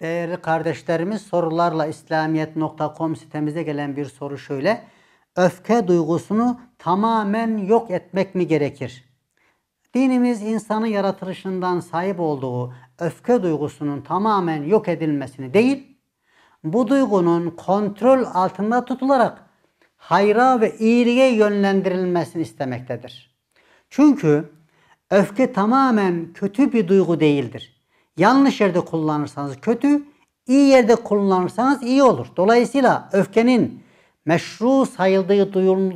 Değerli kardeşlerimiz sorularla İslamiyet.com sitemize gelen bir soru şöyle. Öfke duygusunu tamamen yok etmek mi gerekir? Dinimiz insanın yaratılışından sahip olduğu öfke duygusunun tamamen yok edilmesini değil, bu duygunun kontrol altında tutularak hayra ve iyiliğe yönlendirilmesini istemektedir. Çünkü öfke tamamen kötü bir duygu değildir Yanlış yerde kullanırsanız kötü, iyi yerde kullanırsanız iyi olur. Dolayısıyla öfkenin meşru sayıldığı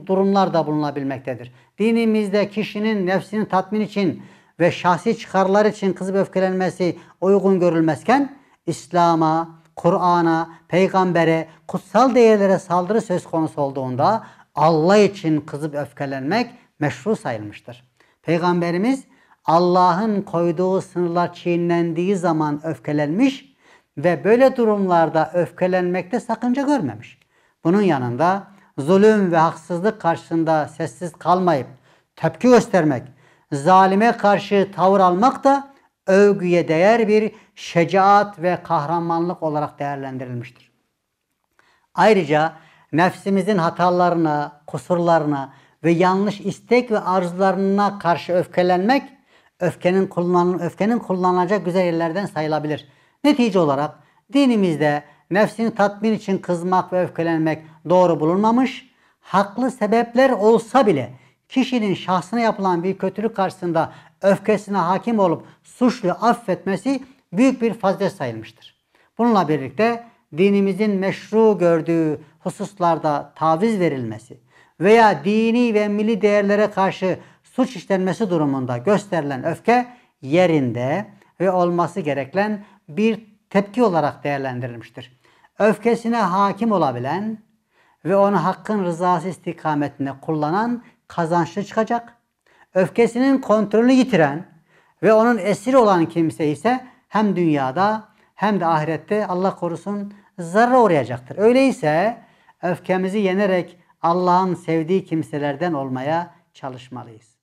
durumlar da bulunabilmektedir. Dinimizde kişinin nefsini tatmin için ve şahsi çıkarlar için kızıp öfkelenmesi uygun görülmezken İslam'a, Kur'an'a, peygambere, kutsal değerlere saldırı söz konusu olduğunda Allah için kızıp öfkelenmek meşru sayılmıştır. Peygamberimiz Allah'ın koyduğu sınırlar çiğnendiği zaman öfkelenmiş ve böyle durumlarda öfkelenmekte sakınca görmemiş. Bunun yanında zulüm ve haksızlık karşısında sessiz kalmayıp tepki göstermek, zalime karşı tavır almak da övgüye değer bir şecaat ve kahramanlık olarak değerlendirilmiştir. Ayrıca nefsimizin hatalarına, kusurlarına ve yanlış istek ve arzularına karşı öfkelenmek öfkenin kullan öfkenin kullanılacak güzel yerlerden sayılabilir. Netice olarak dinimizde nefsini tatmin için kızmak ve öfkelenmek doğru bulunmamış, haklı sebepler olsa bile kişinin şahsına yapılan bir kötülük karşısında öfkesine hakim olup suçlu affetmesi büyük bir fazilet sayılmıştır. Bununla birlikte dinimizin meşru gördüğü hususlarda taviz verilmesi veya dini ve milli değerlere karşı suç işlenmesi durumunda gösterilen öfke yerinde ve olması gereken bir tepki olarak değerlendirilmiştir. Öfkesine hakim olabilen ve onu hakkın rızası istikametine kullanan kazançlı çıkacak. Öfkesinin kontrolünü yitiren ve onun esir olan kimse ise hem dünyada hem de ahirette Allah korusun zarara uğrayacaktır. Öyleyse öfkemizi yenerek Allah'ın sevdiği kimselerden olmaya çalışmalıyız.